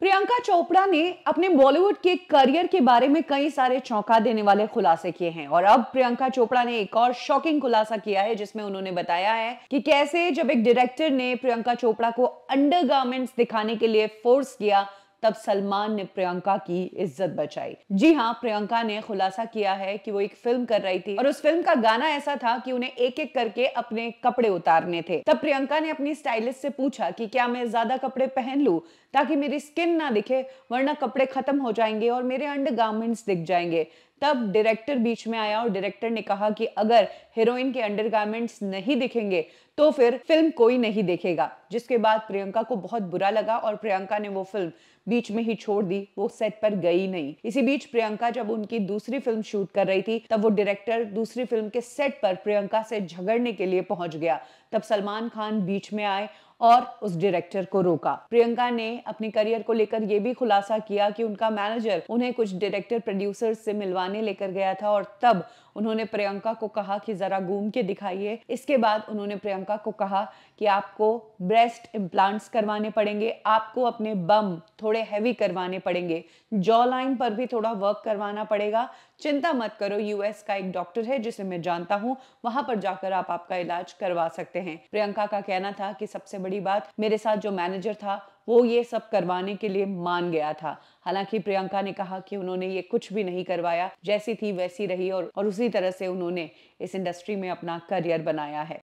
प्रियंका चोपड़ा ने अपने बॉलीवुड के करियर के बारे में कई सारे चौंका देने वाले खुलासे किए हैं और अब प्रियंका चोपड़ा ने एक और शॉकिंग खुलासा किया है जिसमें उन्होंने बताया है कि कैसे जब एक डायरेक्टर ने प्रियंका चोपड़ा को अंडरगार्मेंट्स दिखाने के लिए फोर्स किया तब सलमान ने प्रियंका की इज्जत बचाई जी हाँ प्रियंका ने खुलासा किया है कि वो एक फिल्म कर रही थी और उस फिल्म का गाना ऐसा था कि उन्हें एक एक करके अपने कपड़े उतारने थे तब प्रियंका ने अपनी स्टाइलिस्ट से पूछा कि क्या मैं ज्यादा कपड़े पहन लू ताकि मेरी स्किन ना दिखे वरना कपड़े खत्म हो जाएंगे और मेरे अंडर गार्मेंट्स दिख जाएंगे तब डायरेक्टर बीच में आया और डायरेक्टर ने कहा कि अगर हीरोइन के अंडरगारमेंट्स नहीं दिखेंगे तो फिर फिल्म कोई नहीं देखेगा जिसके बाद प्रियंका को बहुत बुरा लगा और प्रियंका ने वो फिल्म बीच में ही छोड़ दी वो सेट पर गई नहीं इसी बीच प्रियंका जब उनकी दूसरी फिल्म शूट कर रही थी तब वो डायरेक्टर दूसरी फिल्म के सेट पर प्रियंका से झगड़ने के लिए पहुंच गया तब सलमान खान बीच में आए और उस डायरेक्टर को रोका प्रियंका ने अपने करियर को लेकर यह भी खुलासा किया कि उनका मैनेजर उन्हें कुछ डायरेक्टर प्रोड्यूसर से मिलवाने लेकर गया था और तब उन्होंने प्रियंका को कहा कि ज़रा घूम के दिखाइए इसके बाद उन्होंने प्रियंका को कहा कि आपको ब्रेस्ट इम्प्लांट्स करवाने पड़ेंगे आपको अपने बम थोड़े हैवी करवाने पड़ेंगे जॉ लाइन पर भी थोड़ा वर्क करवाना पड़ेगा चिंता मत करो यूएस का एक डॉक्टर है जिसे मैं जानता हूँ वहां पर जाकर आप आपका इलाज करवा सकते हैं प्रियंका का कहना था कि सबसे बड़ी बात मेरे साथ जो मैनेजर था वो ये सब करवाने के लिए मान गया था हालांकि प्रियंका ने कहा कि उन्होंने ये कुछ भी नहीं करवाया जैसी थी वैसी रही और, और उसी तरह से उन्होंने इस इंडस्ट्री में अपना करियर बनाया है